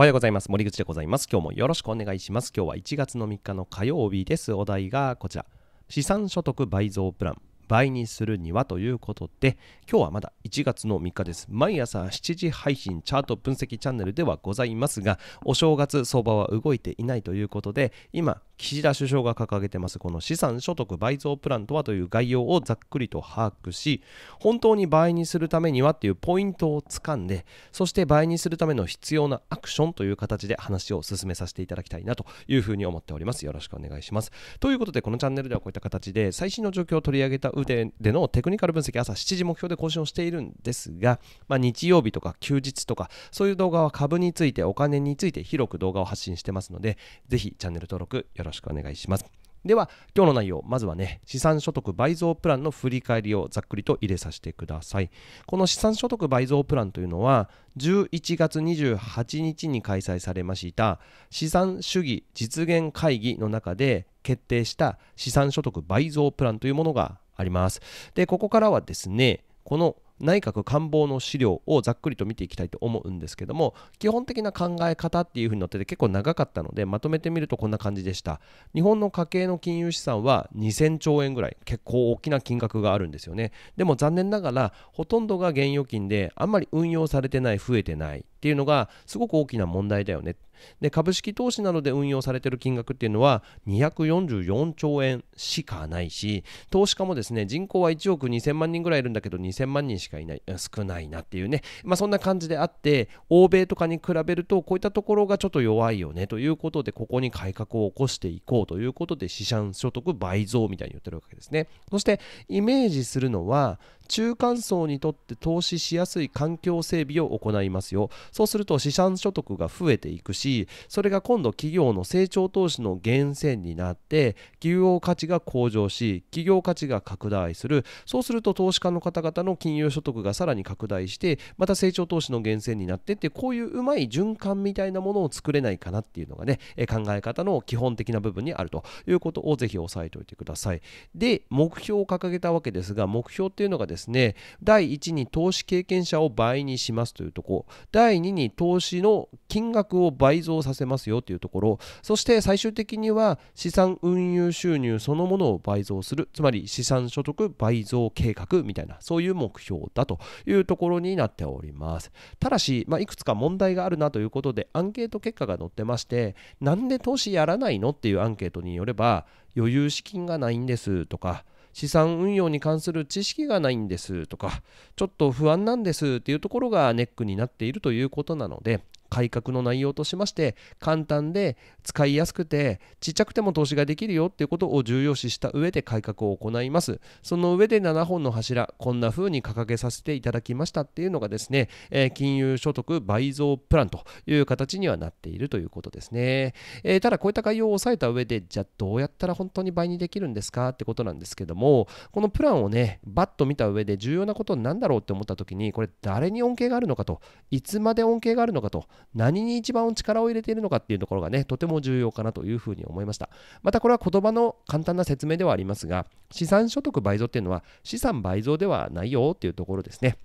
おはようございます。森口でございます。今日もよろしくお願いします。今日は1月の3日の火曜日です。お題がこちら。資産所得倍増プラン。倍にするにはということで、今日はまだ1月の3日です。毎朝7時配信チャート分析チャンネルではございますが、お正月相場は動いていないということで、今、岸田首相が掲げてますこの資産所得倍増プランとはという概要をざっくりと把握し本当に倍にするためにはっていうポイントをつかんでそして倍にするための必要なアクションという形で話を進めさせていただきたいなというふうに思っておりますよろしくお願いしますということでこのチャンネルではこういった形で最新の状況を取り上げた腕でのテクニカル分析朝7時目標で更新をしているんですが、まあ、日曜日とか休日とかそういう動画は株についてお金について広く動画を発信してますのでぜひチャンネル登録よろしくお願いしますろしくお願いします。では今日の内容まずはね資産所得倍増プランの振り返りをざっくりと入れさせてくださいこの資産所得倍増プランというのは11月28日に開催されました資産主義実現会議の中で決定した資産所得倍増プランというものがありますでここからはですねこの内閣官房の資料をざっくりと見ていきたいと思うんですけども基本的な考え方っていうふうになってて結構長かったのでまとめてみるとこんな感じでした日本の家計の金融資産は2000兆円ぐらい結構大きな金額があるんですよねでも残念ながらほとんどが現預金であんまり運用されてない増えてないっていうのがすごく大きな問題だよね。で株式投資などで運用されてる金額っていうのは244兆円しかないし投資家もですね人口は1億2000万人ぐらいいるんだけど2000万人しかいない少ないなっていうね、まあ、そんな感じであって欧米とかに比べるとこういったところがちょっと弱いよねということでここに改革を起こしていこうということで資産所得倍増みたいに言ってるわけですね。そしてイメージするのは中間層にとって投資しやすい環境整備を行いますよそうすると資産所得が増えていくしそれが今度企業の成長投資の源泉になって企業価値が向上し企業価値が拡大するそうすると投資家の方々の金融所得がさらに拡大してまた成長投資の源泉になってってこういううまい循環みたいなものを作れないかなっていうのがね考え方の基本的な部分にあるということをぜひ押さえておいてくださいで目標を掲げたわけですが目標っていうのがですですね第1に投資経験者を倍にしますというとこ第2に投資の金額を倍増させますよというところそして最終的には資産運用収入そのものを倍増するつまり資産所得倍増計画みたいなそういう目標だというところになっておりますただし、まあ、いくつか問題があるなということでアンケート結果が載ってましてなんで投資やらないのっていうアンケートによれば余裕資金がないんですとか資産運用に関する知識がないんですとかちょっと不安なんですっていうところがネックになっているということなので改革の内容としまして簡単で使いやすくてちっちゃくても投資ができるよっていうことを重要視した上で改革を行いますその上で7本の柱こんな風に掲げさせていただきましたっていうのがですね、えー、金融所得倍増プランという形にはなっているということですね、えー、ただこういった概要を抑えた上でじゃあどうやったら本当に倍にできるんですかってことなんですけどもこのプランをねバッと見た上で重要なことなんだろうって思った時にこれ誰に恩恵があるのかといつまで恩恵があるのかと何に一番力を入れているのかっていうところがねとても重要かなというふうに思いましたまたこれは言葉の簡単な説明ではありますが資産所得倍増っていうのは資産倍増ではないよっていうところですね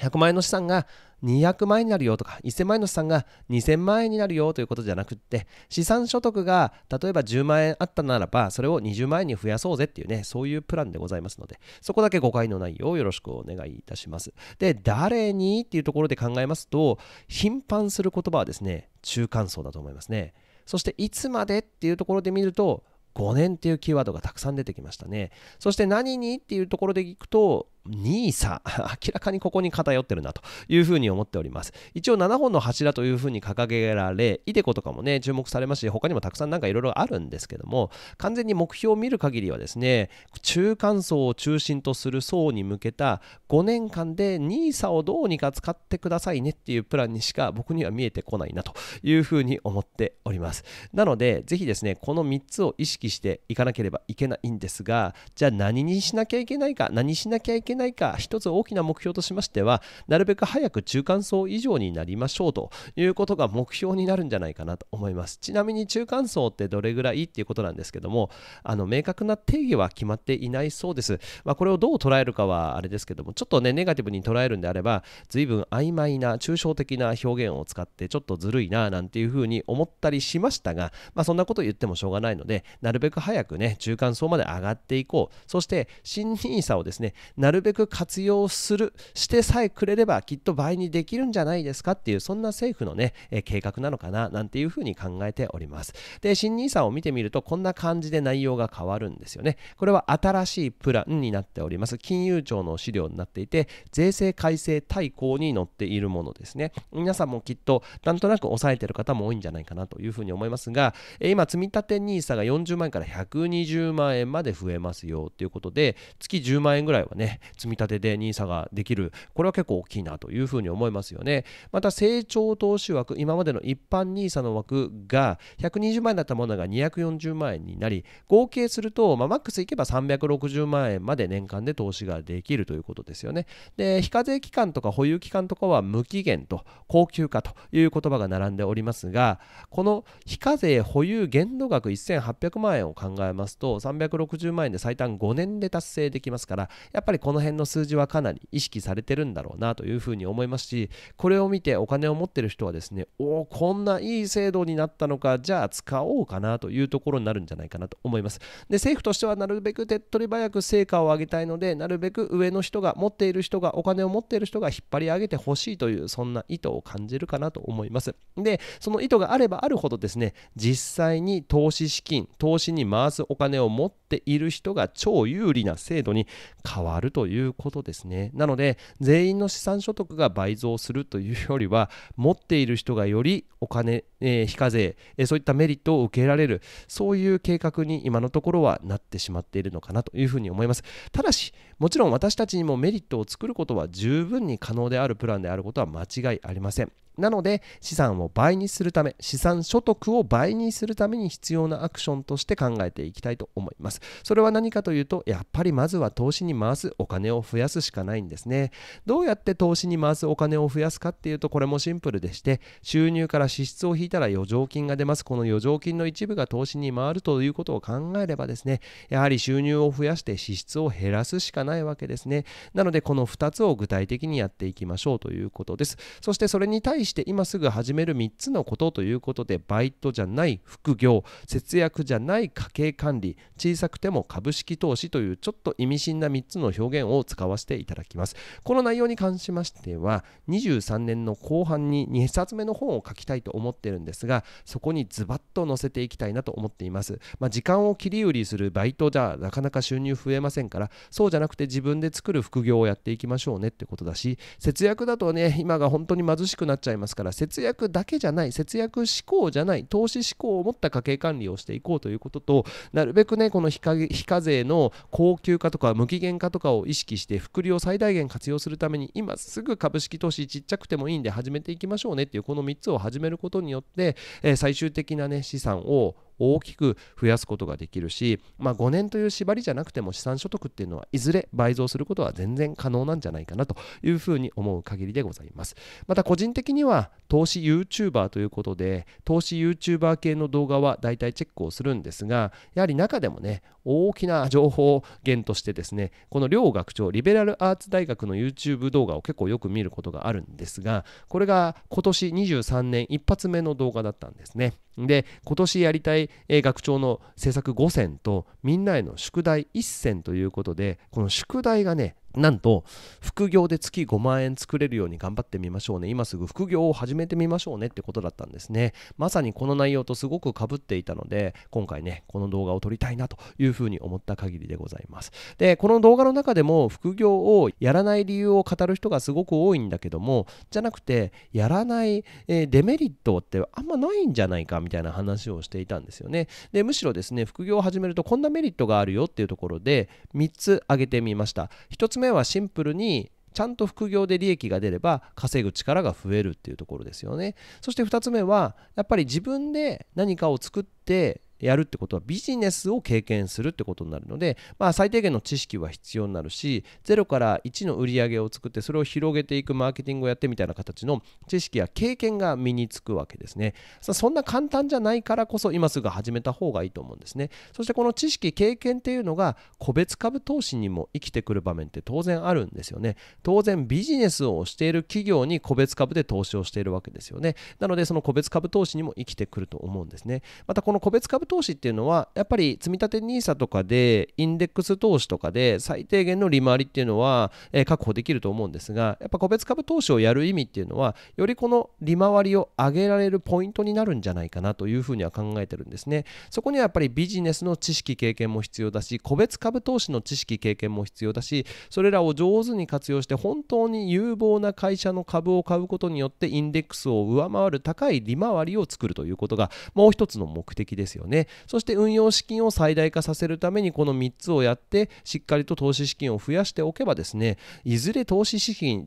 100万円の資産が200万円になるよとか1000万円の資産が2000万円になるよということじゃなくって資産所得が例えば10万円あったならばそれを20万円に増やそうぜっていうねそういうプランでございますのでそこだけ誤解のないようよろしくお願いいたしますで誰にっていうところで考えますと頻繁する言葉はですね中間層だと思いますねそしていつまでっていうところで見ると5年っていうキーワードがたくさん出てきましたねそして何にっていうところでいくと NISA 明らかにここに偏ってるなというふうに思っております一応7本の柱というふうに掲げられ ideco とかもね注目されますし他にもたくさんなんかいろいろあるんですけども完全に目標を見る限りはですね中間層を中心とする層に向けた5年間で NISA をどうにか使ってくださいねっていうプランにしか僕には見えてこないなというふうに思っておりますなのでぜひですねこの3つを意識していかなければいけないんですがじゃあ何にしなきゃいけないか何しなきゃいけないけないか一つ大きな目標としましてはなるべく早く中間層以上になりましょうということが目標になるんじゃないかなと思いますちなみに中間層ってどれぐらいっていうことなんですけどもあの明確な定義は決まっていないそうです、まあ、これをどう捉えるかはあれですけどもちょっとねネガティブに捉えるんであれば随分曖昧な抽象的な表現を使ってちょっとずるいななんていうふうに思ったりしましたが、まあ、そんなこと言ってもしょうがないのでなるべく早くね中間層まで上がっていこうそして新 nisa をですねなるるべく活用するしてさえくれればきっと倍にできるんじゃないですかっていうそんな政府のね、え計画なのかななんていうふうに考えておりますで新 NISA を見てみるとこんな感じで内容が変わるんですよねこれは新しいプランになっております金融庁の資料になっていて税制改正大綱に載っているものですね皆さんもきっとなんとなく抑えてる方も多いんじゃないかなというふうに思いますが今積立 NISA が40万円から120万円まで増えますよということで月10万円ぐらいはね積み立てで NISA ができるこれは結構大きいなというふうに思いますよねまた成長投資枠今までの一般 NISA の枠が120万円だったものが240万円になり合計すると、まあ、マックスいけば360万円まで年間で投資ができるということですよねで非課税期間とか保有期間とかは無期限と高級化という言葉が並んでおりますがこの非課税保有限度額1800万円を考えますと360万円で最短5年で達成できますからやっぱりこのの辺の数字はかなり意識されてるんだろうなというふうに思いますしこれを見てお金を持ってる人はですねおおこんないい制度になったのかじゃあ使おうかなというところになるんじゃないかなと思いますで政府としてはなるべく手っ取り早く成果を上げたいのでなるべく上の人が持っている人がお金を持っている人が引っ張り上げてほしいというそんな意図を感じるかなと思いますでその意図があればあるほどですね実際に投資資金投資に回すお金を持ってている人が超有利な制度に変わるということですねなので全員の資産所得が倍増するというよりは持っている人がよりお金、えー、非課税、えー、そういったメリットを受けられるそういう計画に今のところはなってしまっているのかなというふうに思いますただしもちろん私たちにもメリットを作ることは十分に可能であるプランであることは間違いありませんなので資産を倍にするため資産所得を倍にするために必要なアクションとして考えていきたいと思います。それは何かというと、やっぱりまずは投資に回すお金を増やすしかないんですね。どうやって投資に回すお金を増やすかっていうと、これもシンプルでして、収入から支出を引いたら余剰金が出ます。この余剰金の一部が投資に回るということを考えればですね、やはり収入を増やして支出を減らすしかないわけですね。なので、この2つを具体的にやっていきましょうということです。そしてそれに対して今すぐ始める3つのことということで、バイトじゃない副業、節約じゃない家計管理、小さくても株式投資というちょっと意味深な3つの表現を使わせていただきます。この内容に関しましては、23年の後半に2冊目の本を書きたいと思ってるんですが、そこにズバッと載せていきたいなと思っています。まあ、時間を切り売りするバイトじゃなかなか収入増えませんから、そうじゃなくて自分で作る副業をやっていきましょうねってことだし、節約だとね、今が本当に貧しくなっちゃいますから、節約だけじゃない、節約志向じゃない、投資志向を持った家計管理をしていこうということと、なるべくね、この引非課税の高級化とか無期限化とかを意識して複利を最大限活用するために今すぐ株式投資ちっちゃくてもいいんで始めていきましょうねっていうこの3つを始めることによって、え最終的なね資産を大きく増やすことができるし、まあ、5年という縛りじゃなくても資産所得っていうのはいずれ倍増することは全然可能なんじゃないかなというふうに思う限りでございますまた個人的には投資 YouTuber ということで投資 YouTuber 系の動画は大体チェックをするんですがやはり中でもね大きな情報源としてですねこの両学長リベラルアーツ大学の YouTube 動画を結構よく見ることがあるんですがこれが今年23年一発目の動画だったんですねで今年やりたい学長の政策5選とみんなへの宿題1選ということでこの宿題がねなんと副業で月5万円作れるように頑張ってみましょうね今すぐ副業を始めてみましょうねってことだったんですねまさにこの内容とすごくかぶっていたので今回ねこの動画を撮りたいなというふうに思った限りでございますでこの動画の中でも副業をやらない理由を語る人がすごく多いんだけどもじゃなくてやらない、えデメリットってあんまないんじゃないかみたいな話をしていたんですよねでむしろですね副業を始めるとこんなメリットがあるよっていうところで3つ挙げてみました1つ目はシンプルにちゃんと副業で利益が出れば稼ぐ力が増えるっていうところですよねそして2つ目はやっぱり自分で何かを作ってやるってことはビジネスを経験するってことになるので、まあ、最低限の知識は必要になるし0から1の売り上げを作ってそれを広げていくマーケティングをやってみたいな形の知識や経験が身につくわけですねそんな簡単じゃないからこそ今すぐ始めた方がいいと思うんですねそしてこの知識経験っていうのが個別株投資にも生きてくる場面って当然あるんですよね当然ビジネスをしている企業に個別株で投資をしているわけですよねなのでその個別株投資にも生きてくると思うんですねまたこの個別株投資っていうのはやっぱり積立 NISA とかでインデックス投資とかで最低限の利回りっていうのは、え確保できると思うんですがやっぱ個別株投資をやる意味っていうのはよりこの利回りを上げられるポイントになるんじゃないかなというふうには考えてるんですねそこにはやっぱりビジネスの知識経験も必要だし個別株投資の知識経験も必要だしそれらを上手に活用して本当に有望な会社の株を買うことによってインデックスを上回る高い利回りを作るということがもう一つの目的ですよねそして運用資金を最大化させるためにこの3つをやってしっかりと投資資金を増やしておけばですねいずれ投資資金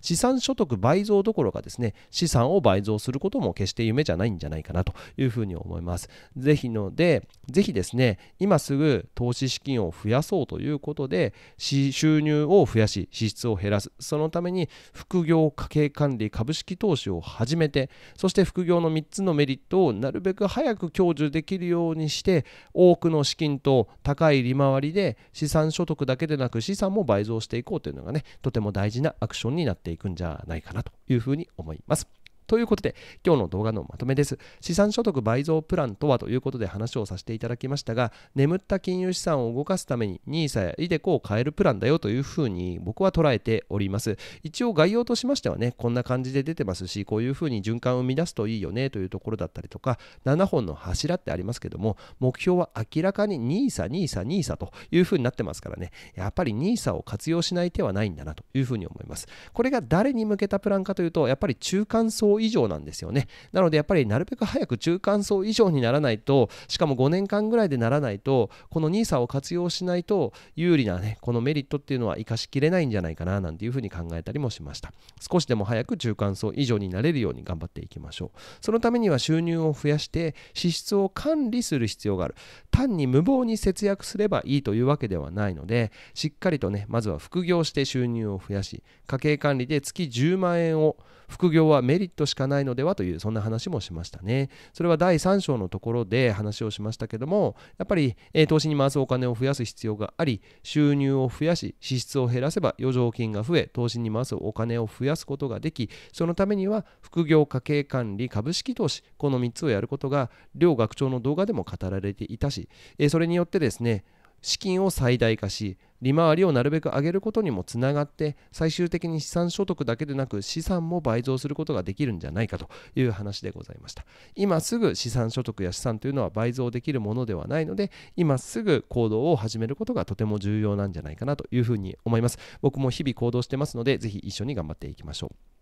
資産所得倍増どころかですね資産を倍増することも決して夢じゃないんじゃないかなというふうに思いますぜひのでぜひですね今すぐ投資資金を増やそうということで収入を増やし支出を減らすそのために副業家計管理株式投資を始めてそして副業の3つのメリットをなるべく早く享受できるるようにして多くの資金と高い利回りで資産所得だけでなく資産も倍増していこうというのがねとても大事なアクションになっていくんじゃないかなというふうに思います。ということで、今日の動画のまとめです。資産所得倍増プランとはということで話をさせていただきましたが、眠った金融資産を動かすために NISA や iDeCo を変えるプランだよというふうに僕は捉えております。一応概要としましてはね、こんな感じで出てますし、こういうふうに循環を生み出すといいよねというところだったりとか、7本の柱ってありますけども、目標は明らかに NISA、NISA、NISA というふうになってますからね、やっぱり NISA を活用しない手はないんだなというふうに思います。これが誰に向けたプランかというと、やっぱり中間層以上なんですよねなのでやっぱりなるべく早く中間層以上にならないとしかも5年間ぐらいでならないとこの NISA を活用しないと有利なねこのメリットっていうのは生かしきれないんじゃないかななんていうふうに考えたりもしました少しでも早く中間層以上になれるように頑張っていきましょうそのためには収入を増やして支出を管理する必要がある単に無謀に節約すればいいというわけではないのでしっかりとねまずは副業して収入を増やし家計管理で月10万円を副業はメリットしかないのではというそんな話もしましたねそれは第3章のところで話をしましたけどもやっぱり、えー、投資に回すお金を増やす必要があり収入を増やし支出を減らせば余剰金が増え投資に回すお金を増やすことができそのためには副業家計管理株式投資この3つをやることが両学長の動画でも語られていたし、えー、それによってですね資金を最大化し利回りをなるべく上げることにもつながって最終的に資産所得だけでなく資産も倍増することができるんじゃないかという話でございました今すぐ資産所得や資産というのは倍増できるものではないので今すぐ行動を始めることがとても重要なんじゃないかなというふうに思います僕も日々行動してますのでぜひ一緒に頑張っていきましょう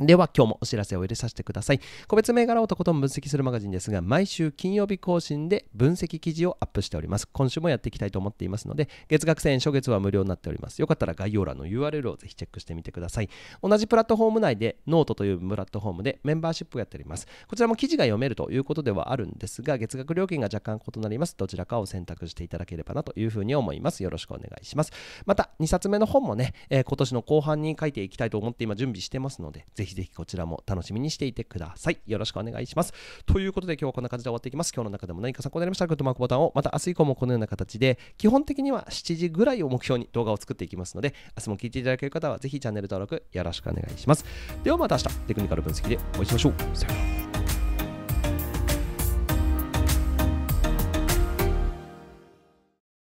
では今日もお知らせを入れさせてください。個別銘柄をとことん分析するマガジンですが、毎週金曜日更新で分析記事をアップしております。今週もやっていきたいと思っていますので、月額1000円初月は無料になっております。よかったら概要欄の URL をぜひチェックしてみてください。同じプラットフォーム内で、ノートというプラットフォームでメンバーシップをやっております。こちらも記事が読めるということではあるんですが、月額料金が若干異なります。どちらかを選択していただければなというふうに思います。よろしくお願いします。また、2冊目の本もね、えー、今年の後半に書いていきたいと思って今準備してますので、ぜひひぜひこちらも楽しみにしていてください。よろしくお願いします。ということで今日はこんな感じで終わっていきます。今日の中でも何か参考になりましたらグッドマークボタンを、また明日以降もこのような形で、基本的には7時ぐらいを目標に動画を作っていきますので、明日も聞いていただける方はぜひチャンネル登録よろしくお願いします。ではまた明日、テクニカル分析でお会いしましょう。さよなら。